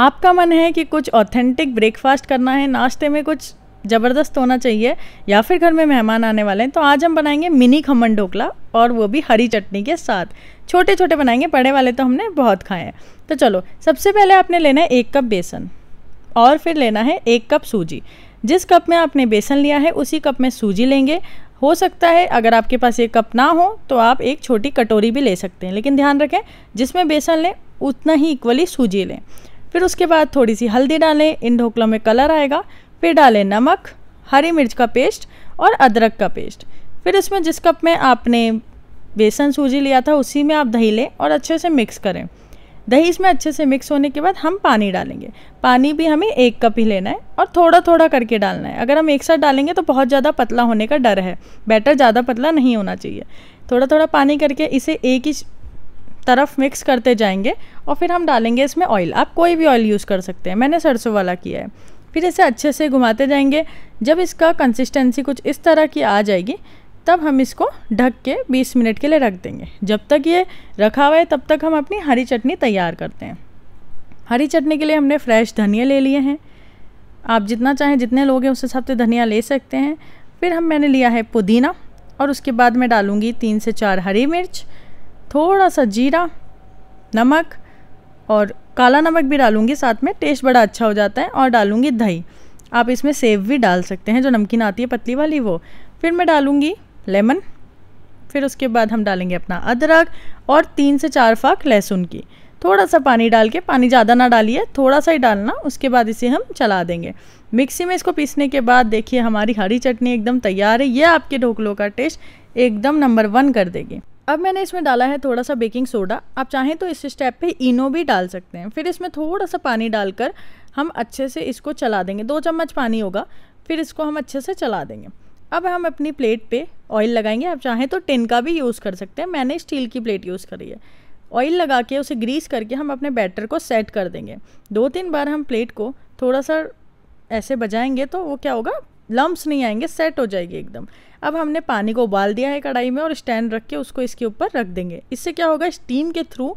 आपका मन है कि कुछ ऑथेंटिक ब्रेकफास्ट करना है नाश्ते में कुछ ज़बरदस्त होना चाहिए या फिर घर में मेहमान आने वाले हैं तो आज हम बनाएंगे मिनी खमन ढोकला और वो भी हरी चटनी के साथ छोटे छोटे बनाएंगे बड़े वाले तो हमने बहुत खाए हैं तो चलो सबसे पहले आपने लेना है एक कप बेसन और फिर लेना है एक कप सूजी जिस कप में आपने बेसन लिया है उसी कप में सूजी लेंगे हो सकता है अगर आपके पास एक कप ना हो तो आप एक छोटी कटोरी भी ले सकते हैं लेकिन ध्यान रखें जिसमें बेसन लें उतना ही इक्वली सूजी लें फिर उसके बाद थोड़ी सी हल्दी डालें इन ढोकलों में कलर आएगा फिर डालें नमक हरी मिर्च का पेस्ट और अदरक का पेस्ट फिर इसमें जिस कप में आपने बेसन सूजी लिया था उसी में आप दही लें और अच्छे से मिक्स करें दही इसमें अच्छे से मिक्स होने के बाद हम पानी डालेंगे पानी भी हमें एक कप ही लेना है और थोड़ा थोड़ा करके डालना है अगर हम एक साथ डालेंगे तो बहुत ज़्यादा पतला होने का डर है बैटर ज़्यादा पतला नहीं होना चाहिए थोड़ा थोड़ा पानी करके इसे एक ही तरफ मिक्स करते जाएंगे और फिर हम डालेंगे इसमें ऑयल आप कोई भी ऑयल यूज़ कर सकते हैं मैंने सरसों वाला किया है फिर इसे अच्छे से घुमाते जाएंगे जब इसका कंसिस्टेंसी कुछ इस तरह की आ जाएगी तब हम इसको ढक के 20 मिनट के लिए रख देंगे जब तक ये रखा हुआ है तब तक हम अपनी हरी चटनी तैयार करते हैं हरी चटनी के लिए हमने फ्रेश धनिया ले लिए हैं आप जितना चाहें जितने लोग हैं उस हिसाब से धनिया ले सकते हैं फिर हम मैंने लिया है पुदीना और उसके बाद मैं डालूँगी तीन से चार हरी मिर्च थोड़ा सा जीरा नमक और काला नमक भी डालूंगी साथ में टेस्ट बड़ा अच्छा हो जाता है और डालूंगी दही आप इसमें सेब भी डाल सकते हैं जो नमकीन आती है पतली वाली वो फिर मैं डालूंगी लेमन फिर उसके बाद हम डालेंगे अपना अदरक और तीन से चार फाक लहसुन की थोड़ा सा पानी डाल के पानी ज़्यादा ना डालिए थोड़ा सा ही डालना उसके बाद इसे हम चला देंगे मिक्सी में इसको पीसने के बाद देखिए हमारी हरी चटनी एकदम तैयार है यह आपके ढोकलों का टेस्ट एकदम नंबर वन कर देगी अब मैंने इसमें डाला है थोड़ा सा बेकिंग सोडा आप चाहें तो इस स्टेप पे इनो भी डाल सकते हैं फिर इसमें थोड़ा सा पानी डालकर हम अच्छे से इसको चला देंगे दो चम्मच पानी होगा फिर इसको हम अच्छे से चला देंगे अब हम अपनी प्लेट पे ऑयल लगाएंगे आप चाहें तो टिन का भी यूज़ कर सकते हैं मैंने स्टील की प्लेट यूज़ करी है ऑयल लगा के उसे ग्रीस करके हम अपने बैटर को सेट कर देंगे दो तीन बार हम प्लेट को थोड़ा सा ऐसे बजाएंगे तो वो क्या होगा लम्ब्स नहीं आएंगे सेट हो जाएगी एकदम अब हमने पानी को उबाल दिया है कढ़ाई में और स्टैंड रख के उसको इसके ऊपर रख देंगे इससे क्या होगा स्टीम के थ्रू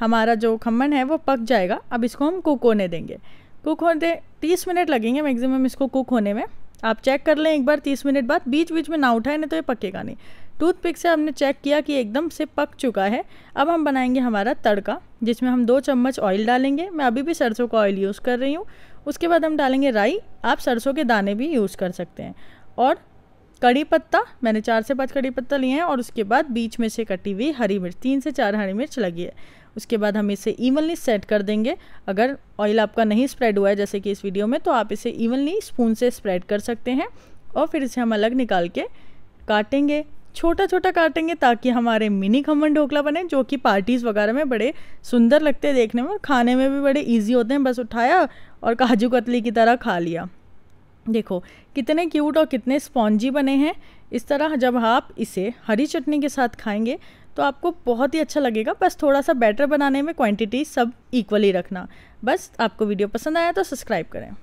हमारा जो खम्मन है वो पक जाएगा अब इसको हम कुक होने देंगे कुक होने तीस मिनट लगेंगे मैक्सिमम इसको कुक होने में आप चेक कर लें एक बार तीस मिनट बाद बीच बीच में ना उठाए नहीं तो ये पकेगा नहीं टूथपिक से हमने चेक किया कि एकदम से पक चुका है अब हम बनाएंगे हमारा तड़का जिसमें हम दो चम्मच ऑयल डालेंगे मैं अभी भी सरसों का ऑयल यूज़ कर रही हूँ उसके बाद हम डालेंगे राई आप सरसों के दाने भी यूज़ कर सकते हैं और कड़ी पत्ता मैंने चार से पाँच कड़ी पत्ता लिए हैं और उसके बाद बीच में से कटी हुई हरी मिर्च तीन से चार हरी मिर्च लगी है उसके बाद हम इसे इवनली सेट कर देंगे अगर ऑयल आपका नहीं स्प्रेड हुआ है जैसे कि इस वीडियो में तो आप इसे इवनली स्पून से स्प्रेड कर सकते हैं और फिर इसे हम अलग निकाल के काटेंगे छोटा छोटा काटेंगे ताकि हमारे मिनी खमन ढोकला बने जो कि पार्टीज़ वगैरह में बड़े सुंदर लगते हैं देखने में और खाने में भी बड़े ईजी होते हैं बस उठाया और काजू कतली की तरह खा लिया देखो कितने क्यूट और कितने स्पॉन्जी बने हैं इस तरह जब आप इसे हरी चटनी के साथ खाएंगे तो आपको बहुत ही अच्छा लगेगा बस थोड़ा सा बैटर बनाने में क्वांटिटी सब इक्वली रखना बस आपको वीडियो पसंद आया तो सब्सक्राइब करें